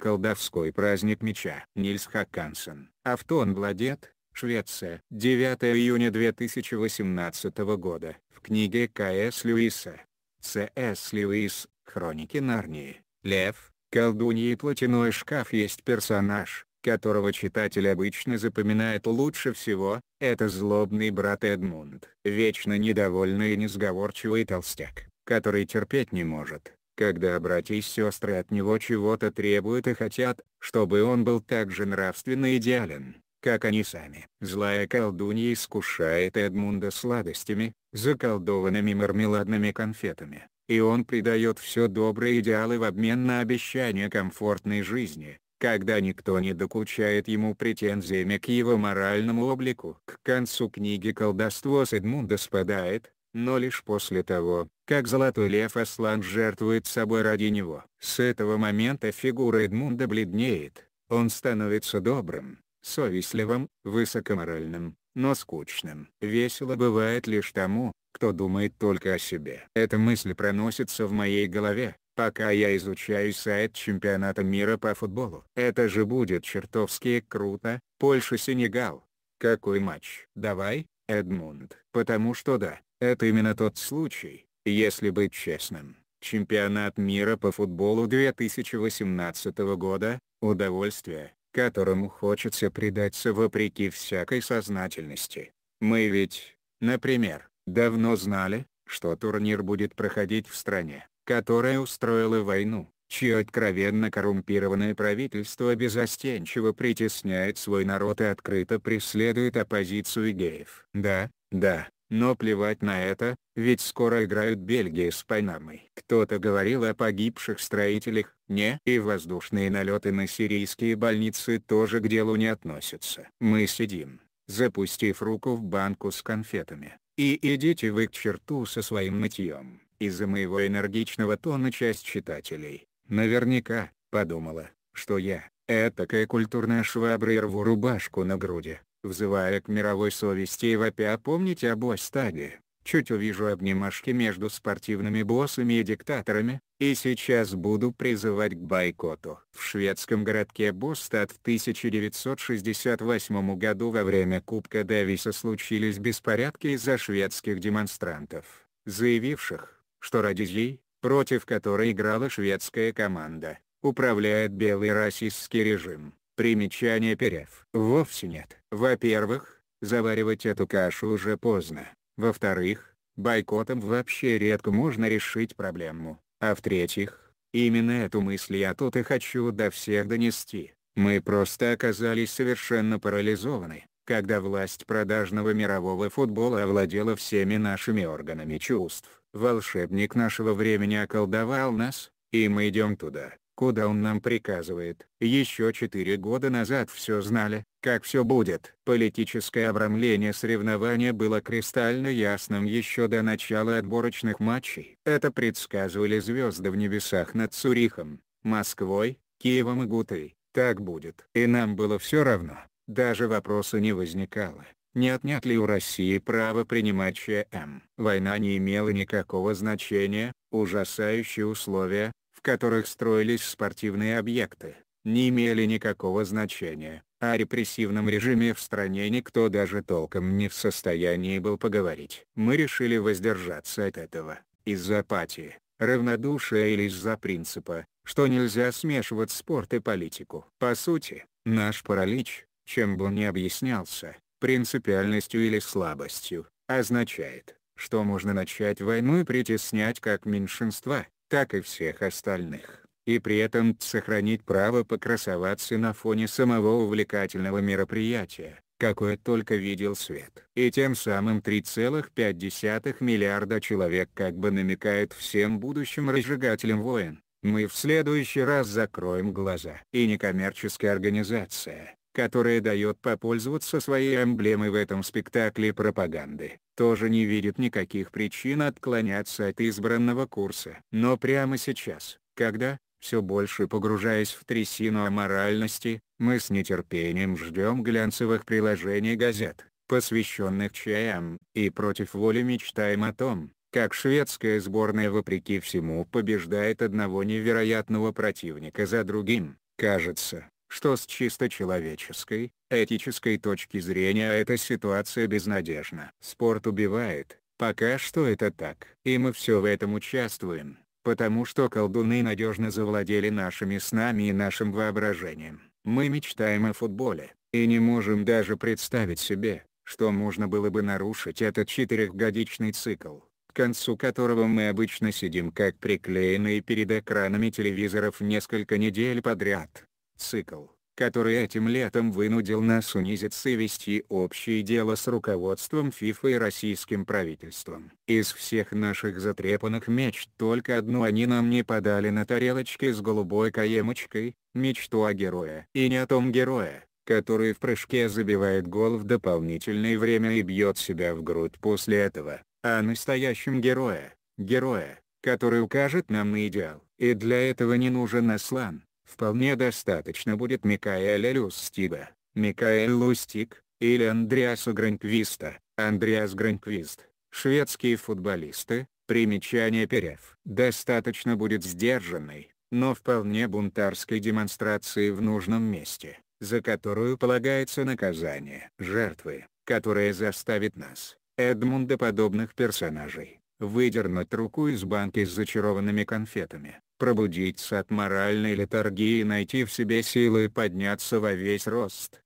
Колдовской праздник меча. Нильс Хаккансен. Автон Гладет, Швеция. 9 июня 2018 года. В книге К.С. Льюиса. С.С. Льюис. Хроники Нарнии. Лев. Колдуньи и платяной шкаф есть персонаж, которого читатель обычно запоминает лучше всего, это злобный брат Эдмунд. Вечно недовольный и несговорчивый толстяк, который терпеть не может, когда братья и сестры от него чего-то требуют и хотят, чтобы он был так же нравственно идеален, как они сами. Злая колдунья искушает Эдмунда сладостями, заколдованными мармеладными конфетами, и он придает все добрые идеалы в обмен на обещание комфортной жизни, когда никто не докучает ему претензиями к его моральному облику. К концу книги колдовство с Эдмунда спадает, но лишь после того, как Золотой Лев Аслан жертвует собой ради него. С этого момента фигура Эдмунда бледнеет, он становится добрым, совестливым, высокоморальным, но скучным. Весело бывает лишь тому, кто думает только о себе. Эта мысль проносится в моей голове, пока я изучаю сайт чемпионата мира по футболу. Это же будет чертовски круто, Польша-Сенегал. Какой матч? Давай, Эдмунд. Потому что да, это именно тот случай, если быть честным. Чемпионат мира по футболу 2018 года – удовольствие, которому хочется предаться вопреки всякой сознательности. Мы ведь, например, давно знали, что турнир будет проходить в стране, которая устроила войну, чье откровенно коррумпированное правительство безостенчиво притесняет свой народ и открыто преследует оппозицию геев. Да, да, но плевать на это, ведь скоро играют Бельгия с Панамой. Кто-то говорил о погибших строителях, не? И воздушные налеты на сирийские больницы тоже к делу не относятся. Мы сидим, запустив руку в банку с конфетами. И идите вы к черту со своим нытьем. Из-за моего энергичного тона часть читателей, Наверняка, подумала, что я, этакая культурная швабра и рву рубашку на груди, взывая к мировой совести и вопя помнить об Остаде. Чуть увижу обнимашки между спортивными боссами и диктаторами, и сейчас буду призывать к бойкоту. В шведском городке Бостад в 1968 году во время Кубка Дэвиса случились беспорядки из-за шведских демонстрантов, заявивших, что ради ей, против которой играла шведская команда, управляет белый российский режим. Примечание перев. Вовсе нет. Во-первых, заваривать эту кашу уже поздно. Во-вторых, бойкотом вообще редко можно решить проблему. А в-третьих, именно эту мысль я тут и хочу до всех донести. Мы просто оказались совершенно парализованы когда власть продажного мирового футбола овладела всеми нашими органами чувств. Волшебник нашего времени околдовал нас, и мы идем туда, куда он нам приказывает. Еще четыре года назад все знали, как все будет. Политическое обрамление соревнования было кристально ясным еще до начала отборочных матчей. Это предсказывали звезды в небесах над Цурихом, Москвой, Киевом и Гутой. Так будет. И нам было все равно даже вопроса не возникало, не отнят ли у России право принимать ЧМ. Война не имела никакого значения, ужасающие условия, в которых строились спортивные объекты, не имели никакого значения. О репрессивном режиме в стране никто даже толком не в состоянии был поговорить. Мы решили воздержаться от этого, из-за апатии, равнодушия или из-за принципа, что нельзя смешивать спорт и политику. По сути, наш паралич, чем бы ни объяснялся, принципиальностью или слабостью, означает, что можно начать войну и притеснять как меньшинства, так и всех остальных, и при этом сохранить право покрасоваться на фоне самого увлекательного мероприятия, какое только видел свет. И тем самым 3,5 миллиарда человек как бы намекает всем будущим разжигателям войн, мы в следующий раз закроем глаза. И некоммерческая организация, которая дает попользоваться своей эмблемой в этом спектакле пропаганды, тоже не видит никаких причин отклоняться от избранного курса. Но прямо сейчас, когда, все больше погружаясь в трясину аморальности, мы с нетерпением ждем глянцевых приложений газет, посвященных чаям, и против воли мечтаем о том, как шведская сборная вопреки всему побеждает одного невероятного противника за другим. Кажется, что с чисто человеческой, этической точки зрения эта ситуация безнадежна. Спорт убивает, пока что это так. И мы все в этом участвуем, потому что колдуны надежно завладели нашими снами и нашим воображением. Мы мечтаем о футболе, и не можем даже представить себе, что можно было бы нарушить этот четырехгодичный цикл, к концу которого мы обычно сидим как приклеенные перед экранами телевизоров несколько недель подряд цикл, который этим летом вынудил нас унизиться и вести общее дело с руководством ФИФА и российским правительством. Из всех наших затрепанных мечт только одну они нам не подали на тарелочке с голубой каемочкой, мечту о герое. И не о том герое, который в прыжке забивает гол в дополнительное время и бьет себя в грудь после этого, а настоящем герое, героя, который укажет нам на идеал. И для этого не нужен Аслан, Вполне достаточно будет Микаэля Люстига, Микаэль Лустик, или Андреаса Гранквиста, Андреас Гранквист, шведские футболисты, примечание перев. Достаточно будет сдержанной, но вполне бунтарской демонстрации в нужном месте, за которую полагается наказание жертвы, которая заставит нас, Эдмунда подобных персонажей, выдернуть руку из банки с зачарованными конфетами, пробудиться от моральной литургии и найти в себе силы подняться во весь рост.